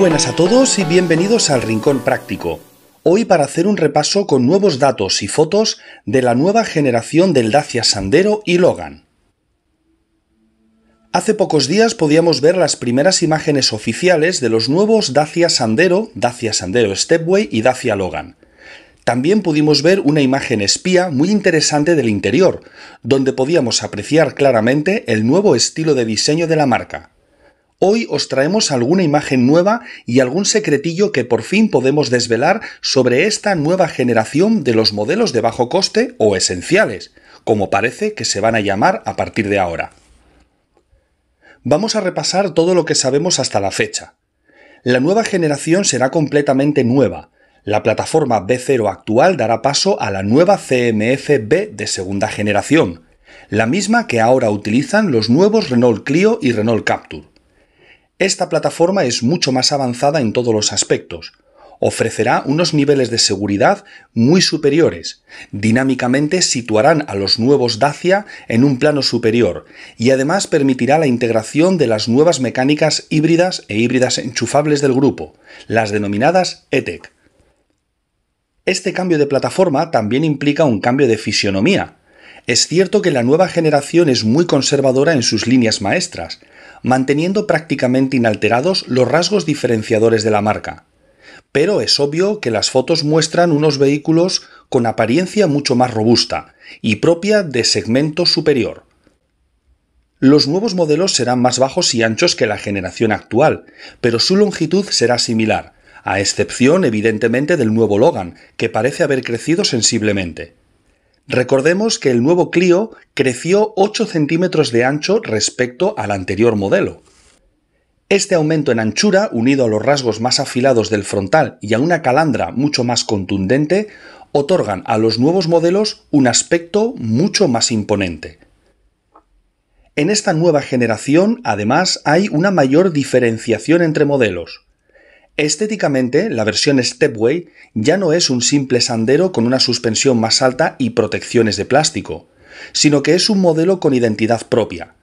buenas a todos y bienvenidos al Rincón Práctico. Hoy para hacer un repaso con nuevos datos y fotos de la nueva generación del Dacia Sandero y Logan. Hace pocos días podíamos ver las primeras imágenes oficiales de los nuevos Dacia Sandero, Dacia Sandero Stepway y Dacia Logan. También pudimos ver una imagen espía muy interesante del interior, donde podíamos apreciar claramente el nuevo estilo de diseño de la marca. Hoy os traemos alguna imagen nueva y algún secretillo que por fin podemos desvelar sobre esta nueva generación de los modelos de bajo coste o esenciales, como parece que se van a llamar a partir de ahora. Vamos a repasar todo lo que sabemos hasta la fecha. La nueva generación será completamente nueva. La plataforma B0 actual dará paso a la nueva CMF-B de segunda generación, la misma que ahora utilizan los nuevos Renault Clio y Renault Captur. Esta plataforma es mucho más avanzada en todos los aspectos. Ofrecerá unos niveles de seguridad muy superiores. Dinámicamente situarán a los nuevos Dacia en un plano superior y además permitirá la integración de las nuevas mecánicas híbridas e híbridas enchufables del grupo, las denominadas ETEC. Este cambio de plataforma también implica un cambio de fisionomía. Es cierto que la nueva generación es muy conservadora en sus líneas maestras, manteniendo prácticamente inalterados los rasgos diferenciadores de la marca. Pero es obvio que las fotos muestran unos vehículos con apariencia mucho más robusta y propia de segmento superior. Los nuevos modelos serán más bajos y anchos que la generación actual, pero su longitud será similar, a excepción evidentemente del nuevo Logan, que parece haber crecido sensiblemente. Recordemos que el nuevo Clio creció 8 centímetros de ancho respecto al anterior modelo. Este aumento en anchura, unido a los rasgos más afilados del frontal y a una calandra mucho más contundente, otorgan a los nuevos modelos un aspecto mucho más imponente. En esta nueva generación, además, hay una mayor diferenciación entre modelos. Estéticamente, la versión Stepway ya no es un simple sandero con una suspensión más alta y protecciones de plástico, sino que es un modelo con identidad propia.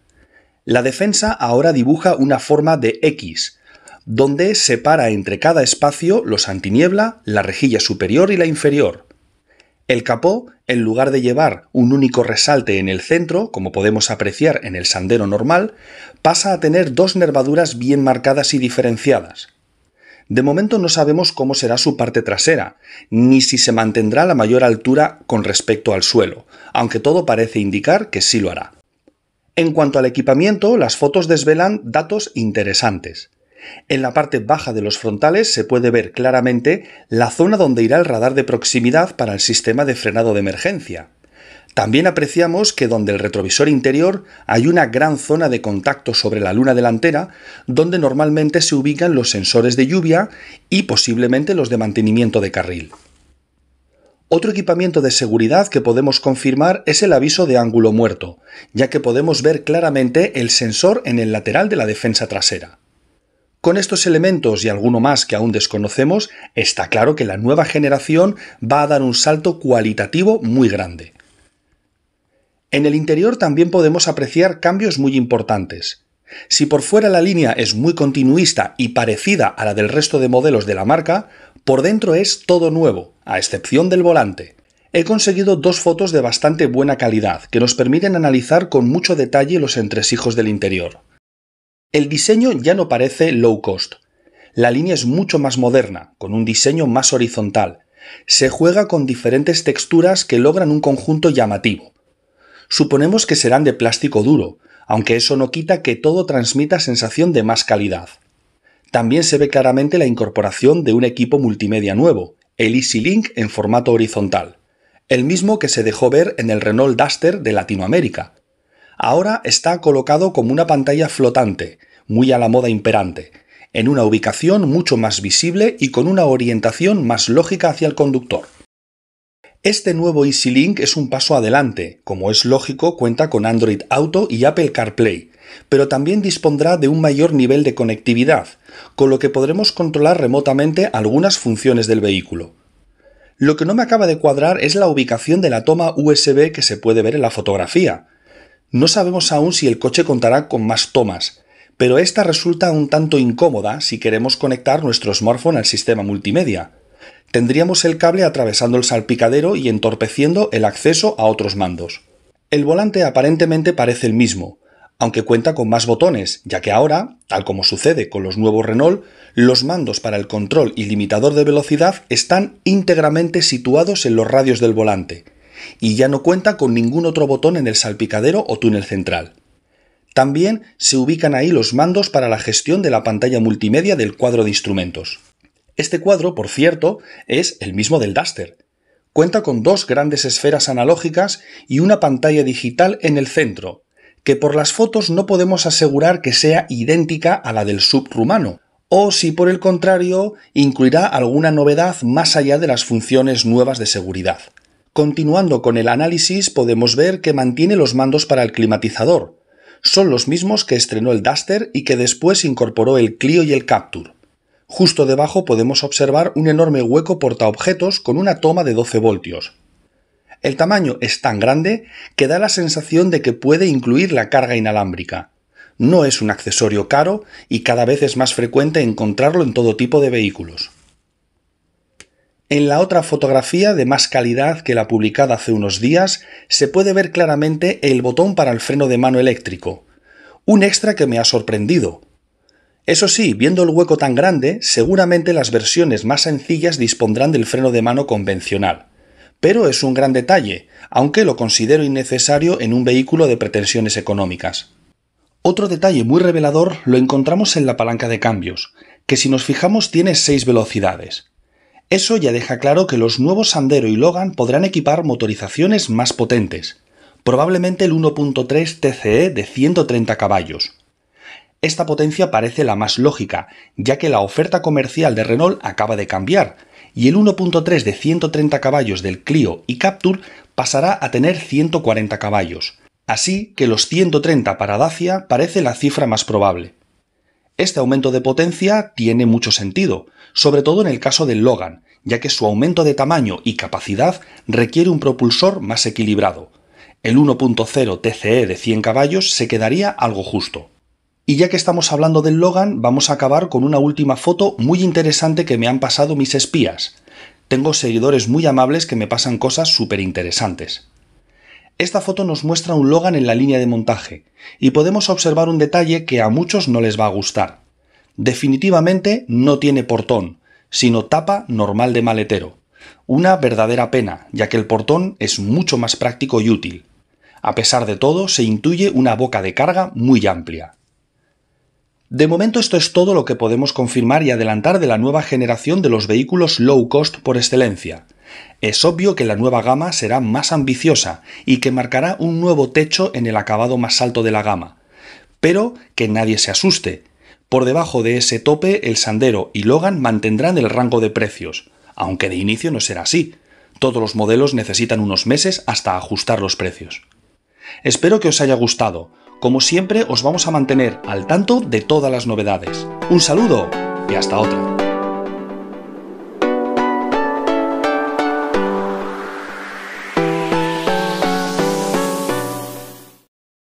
La defensa ahora dibuja una forma de X, donde separa entre cada espacio los antiniebla, la rejilla superior y la inferior. El capó, en lugar de llevar un único resalte en el centro, como podemos apreciar en el sandero normal, pasa a tener dos nervaduras bien marcadas y diferenciadas. De momento no sabemos cómo será su parte trasera, ni si se mantendrá a la mayor altura con respecto al suelo, aunque todo parece indicar que sí lo hará. En cuanto al equipamiento, las fotos desvelan datos interesantes. En la parte baja de los frontales se puede ver claramente la zona donde irá el radar de proximidad para el sistema de frenado de emergencia. También apreciamos que donde el retrovisor interior hay una gran zona de contacto sobre la luna delantera, donde normalmente se ubican los sensores de lluvia y posiblemente los de mantenimiento de carril. Otro equipamiento de seguridad que podemos confirmar es el aviso de ángulo muerto, ya que podemos ver claramente el sensor en el lateral de la defensa trasera. Con estos elementos y alguno más que aún desconocemos, está claro que la nueva generación va a dar un salto cualitativo muy grande. En el interior también podemos apreciar cambios muy importantes. Si por fuera la línea es muy continuista y parecida a la del resto de modelos de la marca, por dentro es todo nuevo, a excepción del volante. He conseguido dos fotos de bastante buena calidad que nos permiten analizar con mucho detalle los entresijos del interior. El diseño ya no parece low cost. La línea es mucho más moderna, con un diseño más horizontal. Se juega con diferentes texturas que logran un conjunto llamativo. Suponemos que serán de plástico duro, aunque eso no quita que todo transmita sensación de más calidad. También se ve claramente la incorporación de un equipo multimedia nuevo, el EasyLink en formato horizontal, el mismo que se dejó ver en el Renault Duster de Latinoamérica. Ahora está colocado como una pantalla flotante, muy a la moda imperante, en una ubicación mucho más visible y con una orientación más lógica hacia el conductor. Este nuevo EasyLink es un paso adelante, como es lógico cuenta con Android Auto y Apple CarPlay, pero también dispondrá de un mayor nivel de conectividad, con lo que podremos controlar remotamente algunas funciones del vehículo. Lo que no me acaba de cuadrar es la ubicación de la toma USB que se puede ver en la fotografía. No sabemos aún si el coche contará con más tomas, pero esta resulta un tanto incómoda si queremos conectar nuestro smartphone al sistema multimedia tendríamos el cable atravesando el salpicadero y entorpeciendo el acceso a otros mandos. El volante aparentemente parece el mismo, aunque cuenta con más botones, ya que ahora, tal como sucede con los nuevos Renault, los mandos para el control y limitador de velocidad están íntegramente situados en los radios del volante, y ya no cuenta con ningún otro botón en el salpicadero o túnel central. También se ubican ahí los mandos para la gestión de la pantalla multimedia del cuadro de instrumentos. Este cuadro, por cierto, es el mismo del Duster. Cuenta con dos grandes esferas analógicas y una pantalla digital en el centro, que por las fotos no podemos asegurar que sea idéntica a la del subrumano, o si por el contrario incluirá alguna novedad más allá de las funciones nuevas de seguridad. Continuando con el análisis podemos ver que mantiene los mandos para el climatizador. Son los mismos que estrenó el Duster y que después incorporó el Clio y el Capture. Justo debajo podemos observar un enorme hueco portaobjetos con una toma de 12 voltios. El tamaño es tan grande que da la sensación de que puede incluir la carga inalámbrica. No es un accesorio caro y cada vez es más frecuente encontrarlo en todo tipo de vehículos. En la otra fotografía de más calidad que la publicada hace unos días, se puede ver claramente el botón para el freno de mano eléctrico. Un extra que me ha sorprendido, eso sí, viendo el hueco tan grande, seguramente las versiones más sencillas dispondrán del freno de mano convencional. Pero es un gran detalle, aunque lo considero innecesario en un vehículo de pretensiones económicas. Otro detalle muy revelador lo encontramos en la palanca de cambios, que si nos fijamos tiene seis velocidades. Eso ya deja claro que los nuevos Sandero y Logan podrán equipar motorizaciones más potentes, probablemente el 1.3 TCE de 130 caballos. Esta potencia parece la más lógica, ya que la oferta comercial de Renault acaba de cambiar, y el 1.3 de 130 caballos del Clio y Captur pasará a tener 140 caballos. Así que los 130 para Dacia parece la cifra más probable. Este aumento de potencia tiene mucho sentido, sobre todo en el caso del Logan, ya que su aumento de tamaño y capacidad requiere un propulsor más equilibrado. El 1.0 TCE de 100 caballos se quedaría algo justo. Y ya que estamos hablando del Logan, vamos a acabar con una última foto muy interesante que me han pasado mis espías. Tengo seguidores muy amables que me pasan cosas súper interesantes. Esta foto nos muestra un Logan en la línea de montaje, y podemos observar un detalle que a muchos no les va a gustar. Definitivamente no tiene portón, sino tapa normal de maletero. Una verdadera pena, ya que el portón es mucho más práctico y útil. A pesar de todo, se intuye una boca de carga muy amplia. De momento esto es todo lo que podemos confirmar y adelantar de la nueva generación de los vehículos low cost por excelencia. Es obvio que la nueva gama será más ambiciosa y que marcará un nuevo techo en el acabado más alto de la gama. Pero que nadie se asuste. Por debajo de ese tope el Sandero y Logan mantendrán el rango de precios, aunque de inicio no será así. Todos los modelos necesitan unos meses hasta ajustar los precios. Espero que os haya gustado. Como siempre, os vamos a mantener al tanto de todas las novedades. Un saludo y hasta otra.